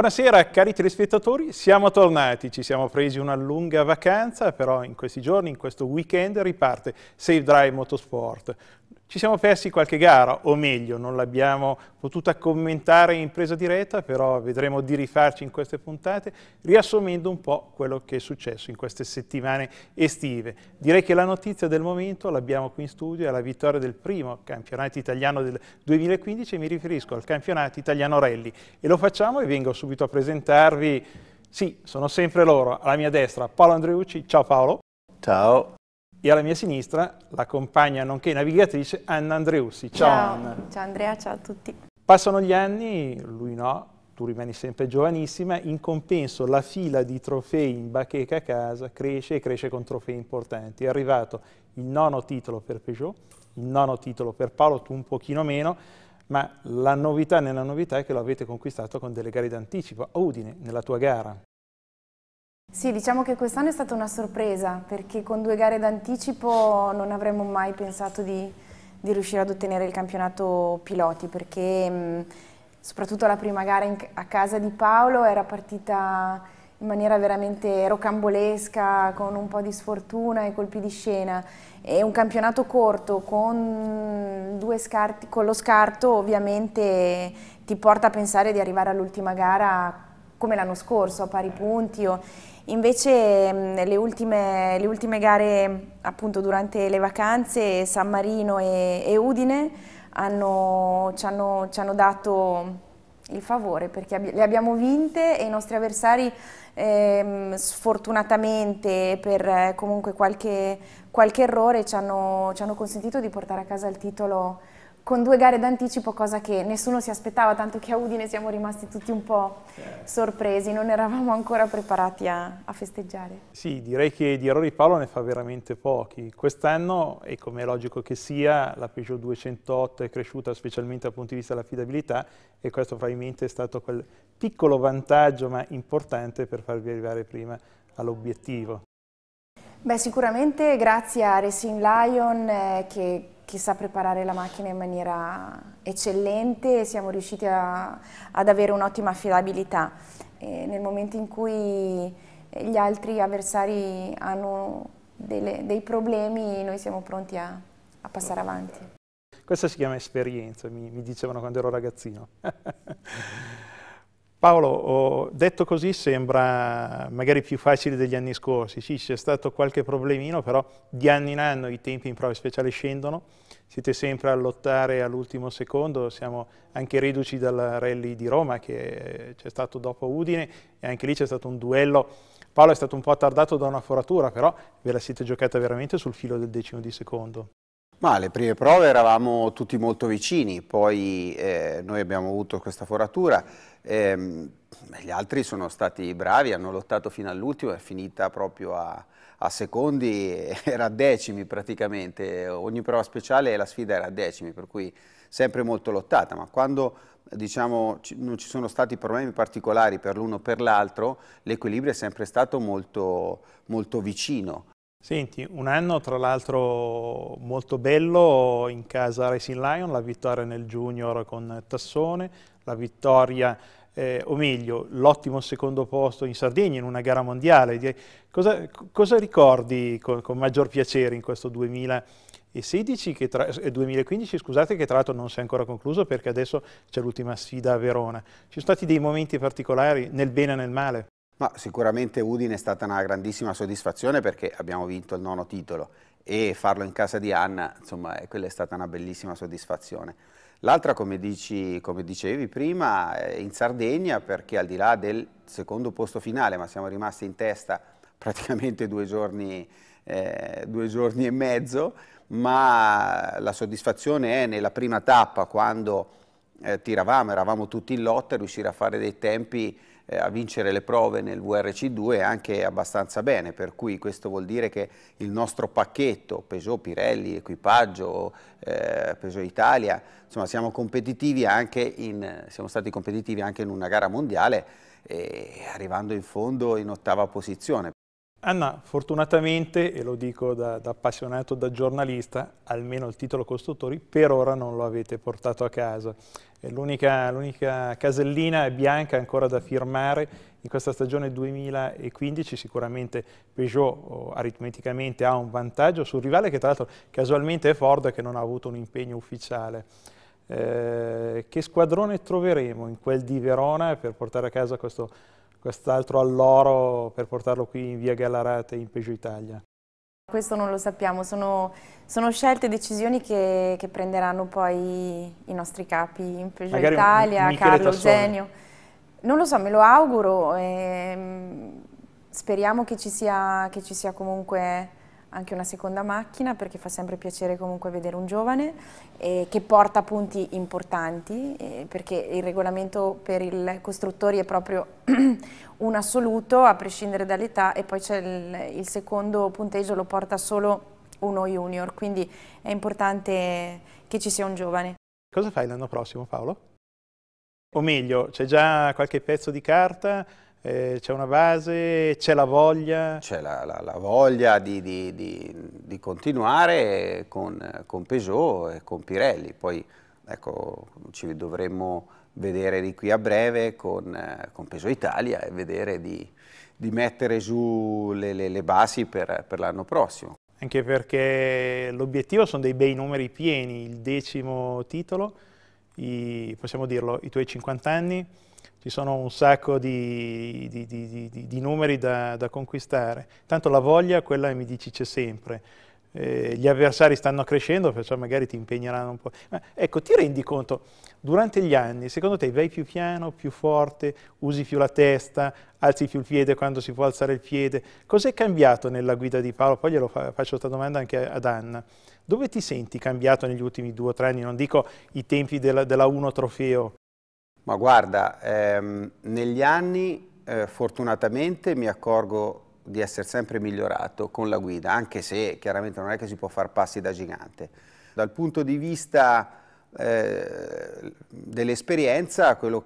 Buonasera cari telespettatori, siamo tornati, ci siamo presi una lunga vacanza, però in questi giorni, in questo weekend riparte Save Drive Motorsport. Ci siamo persi qualche gara, o meglio, non l'abbiamo potuta commentare in presa diretta, però vedremo di rifarci in queste puntate, riassumendo un po' quello che è successo in queste settimane estive. Direi che la notizia del momento l'abbiamo qui in studio, è la vittoria del primo campionato italiano del 2015 e mi riferisco al campionato italiano rally. E lo facciamo e vengo subito a presentarvi, sì, sono sempre loro, alla mia destra Paolo Andreucci, ciao Paolo. Ciao e alla mia sinistra la compagna nonché navigatrice Anna Andreussi. Ciao, ciao Anna. Ciao Andrea, ciao a tutti. Passano gli anni, lui no, tu rimani sempre giovanissima, in compenso la fila di trofei in bacheca a casa cresce e cresce con trofei importanti. È arrivato il nono titolo per Peugeot, il nono titolo per Paolo, tu un pochino meno, ma la novità nella novità è che lo avete conquistato con delle gare d'anticipo, a Udine, nella tua gara. Sì, diciamo che quest'anno è stata una sorpresa perché con due gare d'anticipo non avremmo mai pensato di, di, riuscire ad ottenere il campionato piloti perché mm, soprattutto la prima gara in, a casa di Paolo era partita in maniera veramente rocambolesca con un po' di sfortuna e colpi di scena e un campionato corto con, scarti, con lo scarto ovviamente ti porta a pensare di arrivare all'ultima gara come l'anno scorso a pari punti o invece le, ultime, le ultime, gare appunto durante le vacanze San Marino e, e Udine hanno, ci, hanno, ci, hanno, dato il favore perché ab le abbiamo vinte e i nostri avversari ehm, sfortunatamente per eh, comunque qualche, qualche errore ci hanno, ci hanno consentito di portare a casa il titolo con due gare d'anticipo, cosa che nessuno si aspettava, tanto che a Udine siamo rimasti tutti un po' certo. sorpresi, non eravamo ancora preparati a, a festeggiare. Sì, direi che di errori Paolo ne fa veramente pochi. Quest'anno, e come è logico che sia, la Peugeot 208 è cresciuta specialmente dal punto di vista dell'affidabilità e questo probabilmente è stato quel piccolo vantaggio ma importante per farvi arrivare prima all'obiettivo. Beh, sicuramente grazie a Racing Lion eh, che, che, sa preparare la macchina in maniera eccellente siamo riusciti a, ad avere un'ottima affidabilità. Eh, nel momento in cui gli altri avversari hanno delle, dei problemi noi siamo pronti a, a passare avanti. Questa si chiama esperienza, mi, mi dicevano quando ero ragazzino. Paolo, detto così sembra magari più facile degli anni scorsi, sì c'è stato qualche problemino, però di anno in anno i tempi in prova speciale scendono, siete sempre a lottare all'ultimo secondo, siamo anche riduci dal rally di Roma che c'è stato dopo Udine e anche lì c'è stato un duello, Paolo è stato un po' attardato da una foratura, però ve la siete giocata veramente sul filo del decimo di secondo. Ma alle prime prove eravamo tutti molto vicini, poi eh, noi abbiamo avuto questa foratura, ehm, gli altri sono stati bravi, hanno lottato fino all'ultimo, è finita proprio a, a, secondi, era a decimi praticamente, ogni prova speciale la sfida era a decimi, per cui sempre molto lottata, ma quando diciamo, non ci sono stati problemi particolari per l'uno o per l'altro, l'equilibrio è sempre stato molto, molto vicino. Senti, un anno tra l'altro molto bello in casa Racing Lion, la vittoria nel Junior con Tassone, la vittoria, eh, o meglio, l'ottimo secondo posto in Sardegna in una gara mondiale. Cosa, cosa ricordi con, con, maggior piacere in questo 2016 che tra, 2015 scusate, che tra l'altro non si è ancora concluso perché adesso c'è l'ultima sfida a Verona. Ci sono stati dei momenti particolari nel bene e nel male? Ma sicuramente Udine è stata una grandissima soddisfazione perché abbiamo vinto il nono titolo e farlo in casa di Anna, insomma, eh, quella è stata una bellissima soddisfazione. L'altra, come, come, dicevi prima, è in Sardegna perché al di là del secondo posto finale, ma siamo rimasti in testa praticamente due giorni, eh, due giorni e mezzo, ma la soddisfazione è nella prima tappa quando eh, tiravamo, eravamo tutti in lotta, riuscire a fare dei tempi eh, a vincere le prove nel VRC2 anche abbastanza bene, per cui questo vuol dire che il nostro pacchetto Peugeot, Pirelli, equipaggio, eh, Peugeot Italia, insomma siamo, competitivi anche in, siamo stati competitivi anche in una gara mondiale eh, arrivando in fondo in ottava posizione. Anna, ah, fortunatamente, e lo dico da, da, appassionato, da giornalista, almeno il titolo costruttori per ora non lo avete portato a casa. L'unica casellina è bianca ancora da firmare in questa stagione 2015, sicuramente Peugeot oh, aritmeticamente ha un vantaggio sul rivale che tra l'altro casualmente è Ford che non ha avuto un impegno ufficiale. Eh, che squadrone troveremo in quel di Verona per portare a casa questo quest'altro alloro per portarlo qui in via Gallarate in Peugeot Italia. Questo non lo sappiamo, sono, sono scelte e decisioni che, che, prenderanno poi i nostri capi in Peugeot Magari Italia, Carlo, Tassone. Eugenio. Non lo so, me lo auguro, e, mm, speriamo che ci sia, che ci sia comunque anche una seconda macchina perché fa sempre piacere comunque vedere un giovane eh, che porta punti importanti eh, perché il regolamento per i costruttori è proprio un assoluto a prescindere dall'età e poi c'è il, il secondo punteggio lo porta solo uno junior quindi è importante che ci sia un giovane. Cosa fai l'anno prossimo Paolo? O meglio, c'è già qualche pezzo di carta eh, c'è una base, c'è la voglia? C'è la, la, la, voglia di, di, di, di continuare con, con, Peugeot e con Pirelli, poi ecco, ci dovremmo vedere di qui a breve con, con Peugeot Italia e vedere di, mettere giù le, le, le basi per, per l'anno prossimo anche perché l'obiettivo sono dei bei numeri pieni, il decimo titolo, i, possiamo dirlo, i tuoi 50 anni, ci sono un sacco di, di, di, di numeri da, da, conquistare. Tanto la voglia, quella mi dici c'è sempre. Eh, gli avversari stanno crescendo, perciò magari ti impegneranno un po'. Ma ecco, ti rendi conto, durante gli anni, secondo te vai più piano, più forte, usi più la testa, alzi più il piede quando si può alzare il piede? Cos'è cambiato nella guida di Paolo? Poi glielo fa, faccio questa domanda anche ad Anna. Dove ti senti cambiato negli ultimi due o tre anni? Non dico i tempi della 1 trofeo, ma guarda, ehm, negli anni eh, fortunatamente mi accorgo di essere sempre migliorato con la guida, anche se chiaramente non è che si può fare passi da gigante. Dal punto di vista eh, dell'esperienza, quello,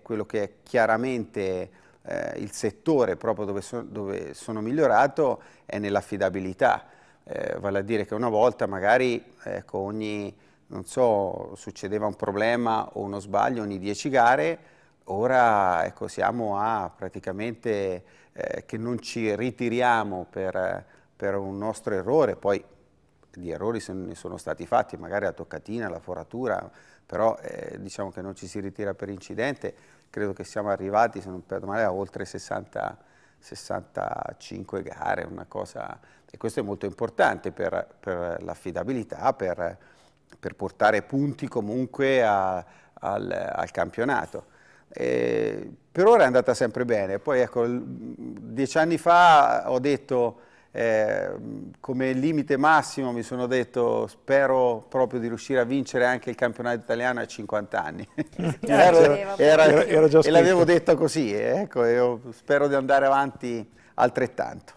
quello che, è chiaramente eh, il settore proprio dove, so, dove, sono migliorato è nell'affidabilità, eh, vale a dire che una volta magari ecco, ogni non so, succedeva un problema o uno sbaglio ogni 10 gare, ora ecco, siamo a praticamente eh, che non ci ritiriamo per, per, un nostro errore, poi di errori se ne sono stati fatti, magari la toccatina, la foratura, però eh, diciamo che non ci si ritira per incidente, credo che siamo arrivati, se non perdo male, a oltre 60, 65 gare, una cosa, e questo è molto importante per, per l'affidabilità, per per portare punti comunque a, al, al, campionato. E per ora è andata sempre bene, poi ecco, dieci anni fa ho detto eh, come limite massimo mi sono detto spero proprio di riuscire a vincere anche il campionato italiano a 50 anni era, era, era, e l'avevo detto così eh, ecco, spero di andare avanti altrettanto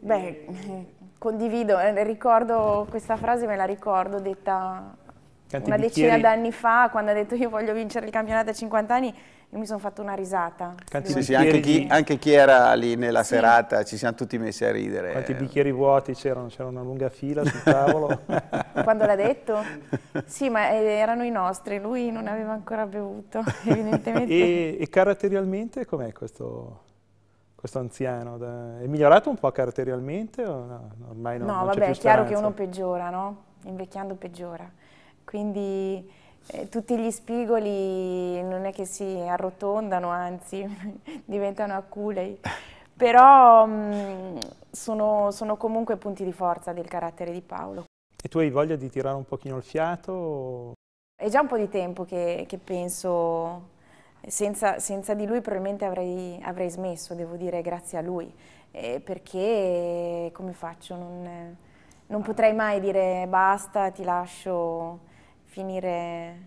Beh, condivido, eh, ricordo questa frase, me la ricordo, detta Tanti una bicchieri... decina d'anni fa, quando ha detto io voglio vincere il campionato a 50 anni, io mi sono fatto una risata. sì, sì, anche chi, anche, chi, era lì nella sì. serata, ci siamo tutti messi a ridere. Quanti bicchieri vuoti c'erano, c'era una lunga fila sul tavolo. quando l'ha detto? Sì, ma eh, erano i nostri, lui non aveva ancora bevuto, evidentemente. e, e caratterialmente com'è questo questo anziano? Da... È migliorato un po' caratterialmente o no? ormai non, no, non vabbè, è chiaro che uno peggiora, no? Invecchiando peggiora. Quindi eh, tutti gli spigoli non è che si arrotondano, anzi diventano aculei. Però mh, mm, sono, sono comunque punti di forza del carattere di Paolo. E tu hai voglia di tirare un pochino il fiato? È già un po' di tempo che, che penso senza, senza, di lui probabilmente avrei, avrei, smesso, devo dire grazie a lui, eh, perché come faccio? Non, non, ah. potrei mai dire basta, ti lascio finire,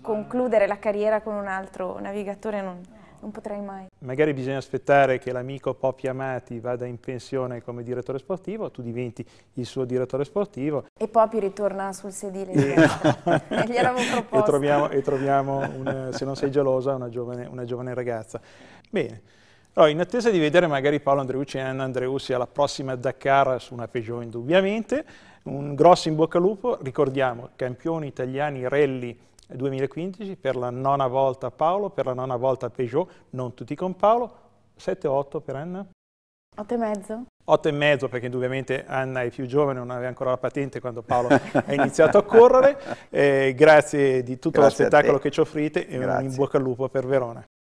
concludere la carriera con un altro navigatore, non, non potrei mai. Magari bisogna aspettare che l'amico Popi Amati vada in pensione come direttore sportivo, tu diventi il suo direttore sportivo. E Popi ritorna sul sedile di eh. E troviamo, e troviamo un, se non sei gelosa, una giovane, una giovane ragazza. Bene. Allora, in attesa di vedere magari Paolo Andreucci e Anna Andreussi alla prossima Dakar su una Peugeot indubbiamente, un grosso in bocca al lupo, ricordiamo campioni italiani rally 2015, per la nona volta Paolo, per la nona volta Peugeot, non tutti con Paolo, 7-8 per Anna? 8 e mezzo. 8 e mezzo perché indubbiamente Anna è più giovane, non aveva ancora la patente quando Paolo ha iniziato a correre. Eh, grazie di tutto lo spettacolo che ci offrite e grazie. un in bocca al lupo per Verona.